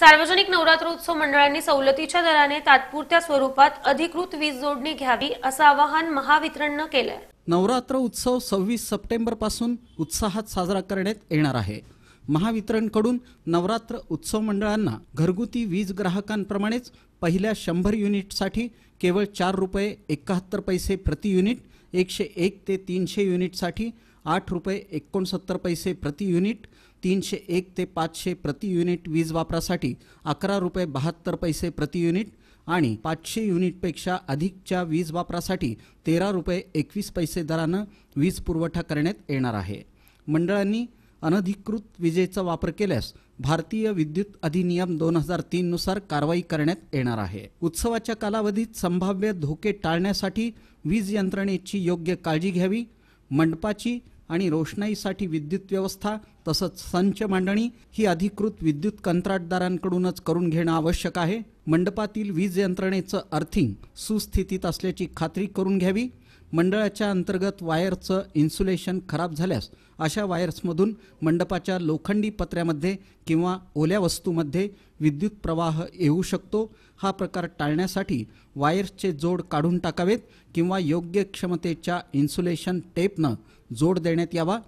सार्वजनिक उत्सव मंडळांनी सवलतीच्या दराने तात्पुरत्या स्वरूपात अधिकृत वीज जोडणी घ्यावी असं आवाहन महावितरणनं केलंय नवरात्र उत्सव सव्वीस सप्टेंबर पासून उत्साहात साजरा करण्यात येणार आहे महावितरणकडून नवरात्र उत्सव मंडळांना घरगुती वीज ग्राहकांप्रमाणेच पहिल्या शंभर युनिटसाठी केवळ चार रुपये एकाहत्तर पैसे प्रति युनिट एकशे एक ते तीनशे युनिटसाठी आठ रुपये एकोणसत्तर पैसे प्रति युनिट तीनशे एक ते पाचशे प्रति युनिट वीज वापरासाठी अकरा रुपये बहात्तर पैसे प्रति युनिट आणि पाचशे युनिटपेक्षा अधिकच्या वीज वापरासाठी तेरा रुपये एकवीस पैसे दरानं वीज पुरवठा करण्यात येणार आहे मंडळांनी अनधिकृत विजेचा वापर केल्यास भारतीय विद्युत अधिनियम दोन हजार तीननुसार कारवाई करण्यात येणार आहे उत्सवाच्या कालावधीत संभाव्य धोके टाळण्यासाठी वीज यंत्रणेची योग्य काळजी घ्यावी मंडपाची आणि रोषणाईसाठी विद्युत व्यवस्था तसंच संच मांडणी ही अधिकृत विद्युत कंत्राटदारांकडूनच करून घेणं आवश्यक आहे मंडपातील वीज यंत्रणेचं अर्थिंग सुस्थितीत असल्याची खात्री करून घ्यावी मंडळाच्या अंतर्गत वायरचं इन्सुलेशन खराब झाल्यास अशा वायर्समधून मंडपाच्या लोखंडी पत्र्यामध्ये किंवा ओल्या वस्तूमध्ये विद्युत प्रवाह येऊ शकतो हा प्रकार टाळण्यासाठी वायर्सचे जोड काढून टाकावेत किंवा योग्य क्षमतेच्या इन्सुलेशन टेपनं जोड देण्यात यावा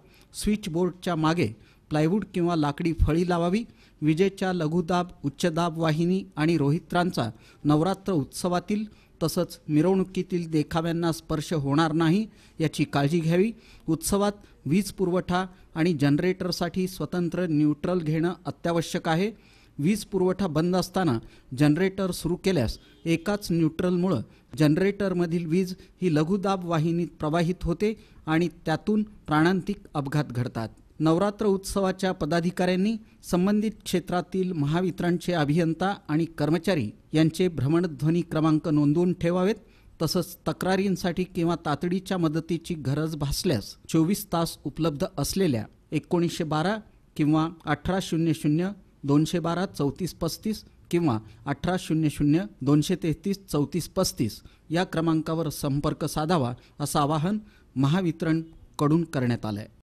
स्विच बोर्डच्या मागे प्लायवूड किंवा लाकडी फळी लावावी विजेच्या लघुदाब उच्चदाब वाहिनी आणि रोहित्रांचा नवरात्र उत्सवातील तसंच मिरवणुकीतील देखाव्यांना स्पर्श होणार नाही याची काळजी घ्यावी उत्सवात वीज पुरवठा आणि जनरेटरसाठी स्वतंत्र न्यूट्रल घेणं अत्यावश्यक आहे वीज पुरवठा बंद असताना जनरेटर सुरू केल्यास एकाच न्यूट्रलमुळं जनरेटरमधील वीज ही लघुदाब वाहिनीत प्रवाहित होते आणि त्यातून प्राणांतिक अपघात घडतात नवरात्र उत्सवाच्या पदाधिकाऱ्यांनी संबंधित क्षेत्रातील महावितरणचे अभियंता आणि कर्मचारी यांचे भ्रमणध्वनी क्रमांक नोंदवून ठेवावेत तसंच तक्रारींसाठी किंवा तातडीच्या मदतीची गरज भासल्यास चोवीस तास उपलब्ध असलेल्या एकोणीसशे बारा किंवा अठरा शून्य शून्य दोनशे बारा चौतीस पस्तीस किंवा अठरा शून्य शून्य दोनशे तेहतीस चौतीस पस्तीस या क्रमांकावर संपर्क साधावा असं आवाहन महावितरणकडून करण्यात आलं आहे